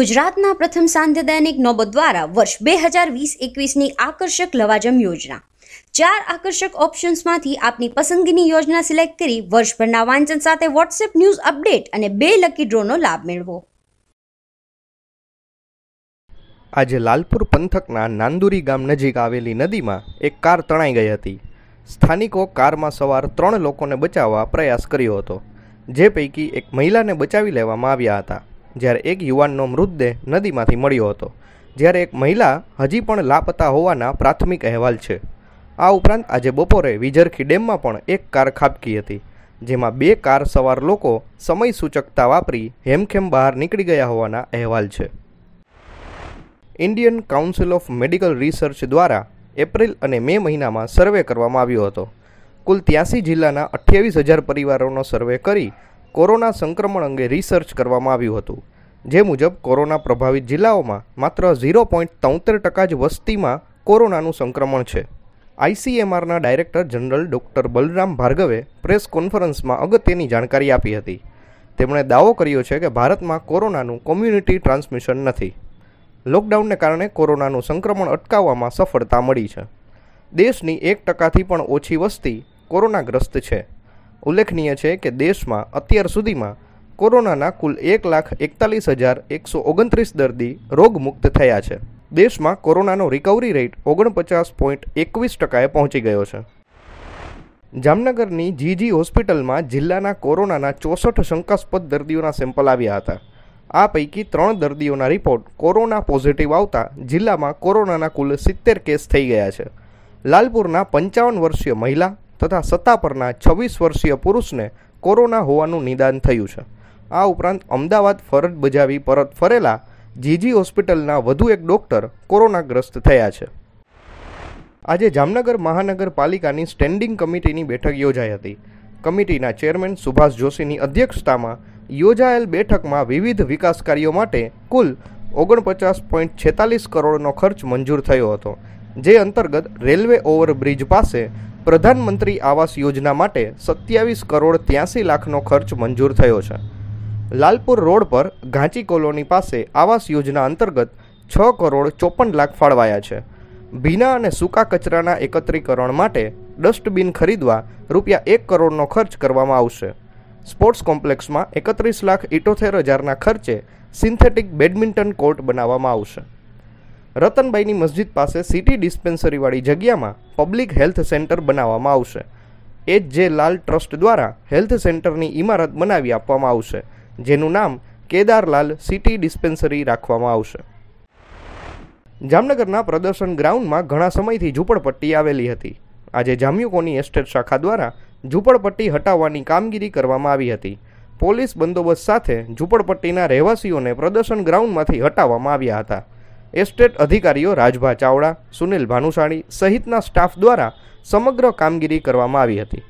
ગુજરાતના પ્રથમ સાંધ્ય દૈનિક નોબત દ્વારા વર્ષ બે હજાર વીસ એકવીસની આકર્ષક લવાજમ યોજના ચાર આકર્ષક ઓપ્શન્સમાંથી આપની પસંદગીની યોજના સિલેક્ટ કરી વર્ષભરના વાંચન સાથે વોટ્સએપ ન્યૂઝ અપડેટ અને બે લકી ડ્રોનો લાભ મેળવો આજે લાલપુર પંથકના નાંદુરી ગામ નજીક આવેલી નદીમાં એક કાર તણાઈ ગઈ હતી સ્થાનિકો કારમાં સવાર ત્રણ લોકોને બચાવવા પ્રયાસ કર્યો હતો જે પૈકી એક મહિલાને બચાવી લેવામાં આવ્યા હતા જ્યારે એક યુવાનનો મૃતદેહ નદીમાંથી મળ્યો હતો જ્યારે એક મહિલા હજી પણ લાપતા હોવાના પ્રાથમિક અહેવાલ છે આ ઉપરાંત આજે બપોરે વિજરખી ડેમમાં પણ એક કાર ખાબકી હતી જેમાં બે કાર સવાર લોકો સમય સૂચકતા વાપરી હેમખેમ બહાર નીકળી ગયા હોવાના અહેવાલ છે Indian council of medical research દ્વારા એપ્રિલ અને મે મહિનામાં સર્વે કરવામાં આવ્યો હતો કુલ ત્યાસી જિલ્લાના અઠ્યાવીસ હજાર પરિવારોનો સર્વે કરી કોરોના સંક્રમણ અંગે રિસર્ચ કરવામાં આવ્યું હતું જે મુજબ કોરોના પ્રભાવિત જિલ્લાઓમાં માત્ર ઝીરો પોઈન્ટ તોતેર ટકા જ વસ્તીમાં કોરોનાનું સંક્રમણ છે આઈસીએમઆરના ડાયરેક્ટર જનરલ ડૉક્ટર બલરામ ભાર્ગવે પ્રેસ કોન્ફરન્સમાં અગત્યની જાણકારી આપી હતી તેમણે દાવો કર્યો છે કે ભારતમાં કોરોનાનું કોમ્યુનિટી ટ્રાન્સમિશન નથી લોકડાઉનને કારણે કોરોનાનું સંક્રમણ અટકાવવામાં સફળતા મળી છે દેશની એક ટકાથી પણ ઓછી વસ્તી કોરોનાગ્રસ્ત છે ઉલ્લેખનીય છે કે દેશમાં અત્યાર સુધીમાં કોરોનાના કુલ એક લાખ એકતાલીસ હજાર એકસો ઓગણત્રીસ દર્દી રોગમુક્ત થયા છે દેશમાં કોરોનાનો રિકવરી રેટ ઓગણપચાસ પોઈન્ટ એકવીસ ટકાએ પહોંચી ગયો છે જામનગરની જીજી હોસ્પિટલમાં જિલ્લાના કોરોનાના ચોસઠ શંકાસ્પદ દર્દીઓના સેમ્પલ આવ્યા હતા આ પૈકી ત્રણ દર્દીઓના રિપોર્ટ કોરોના પોઝિટિવ આવતા જિલ્લામાં કોરોનાના કુલ સિત્તેર કેસ થઈ ગયા છે લાલપુરના પંચાવન વર્ષીય મહિલા તથા સત્તા પરના છવ્વીસ વર્ષીય પુરુષને કોરોના હોવાનું નિદાન થયું છે આ ઉપરાંત અમદાવાદ ફરજ બજાવી પરત ફરેલા જીજી હોસ્પિટલના વધુ એક ડોક્ટર કોરોનાગ્રસ્ત થયા છે આજે જામનગર મહાનગરપાલિકાની સ્ટેન્ડિંગ કમિટીની બેઠક યોજાઈ હતી કમિટીના ચેરમેન સુભાષ જોશીની અધ્યક્ષતામાં યોજાયેલ બેઠકમાં વિવિધ વિકાસ કાર્યો માટે કુલ ઓગણપચાસ પોઈન્ટ છેતાલીસ કરોડનો ખર્ચ મંજૂર થયો હતો જે અંતર્ગત રેલવે ઓવરબ્રિજ પાસે પ્રધાનમંત્રી આવાસ યોજના માટે સત્યાવીસ કરોડ ત્યાસી લાખનો ખર્ચ મંજૂર થયો છે લાલપુર રોડ પર ઘાંચી કોલોની પાસે આવાસ યોજના અંતર્ગત છ કરોડ ચોપન લાખ ફાળવાયા છે ભીના અને સૂકા કચરાના એકત્રીકરણ માટે ડસ્ટબિન ખરીદવા રૂપિયા એક કરોડનો ખર્ચ કરવામાં આવશે સ્પોર્ટ્સ કોમ્પ્લેક્સમાં એકત્રીસ લાખ ઇટોતેર હજારના ખર્ચે સિન્થેટિક બેડમિન્ટન કોર્ટ બનાવવામાં આવશે રતનભાઈની મસ્જિદ પાસે સિટી ડિસ્પેન્સરીવાળી જગ્યામાં પબ્લિક હેલ્થ સેન્ટર બનાવવામાં આવશે એચ જે લાલ ટ્રસ્ટ દ્વારા હેલ્થ સેન્ટરની ઇમારત બનાવી આપવામાં આવશે જેનું નામ કેદારલાલ સિટી ડિસ્પેન્સરી રાખવામાં આવશે જામનગરના પ્રદર્શન ગ્રાઉન્ડમાં ઘણા સમયથી ઝૂંપડપટ્ટી આવેલી હતી આજે જામ્યુકોની એસ્ટેટ શાખા દ્વારા ઝૂંપડપટ્ટી હટાવવાની કામગીરી કરવામાં આવી હતી પોલીસ બંદોબસ્ત સાથે ઝૂંપડપટ્ટીના રહેવાસીઓને પ્રદર્શન ગ્રાઉન્ડમાંથી હટાવવામાં આવ્યા હતા એસ્ટેટ અધિકારીઓ રાજભા ચાવડા સુનિલ ભાનુશાળી સહિતના સ્ટાફ દ્વારા સમગ્ર કામગીરી કરવામાં આવી હતી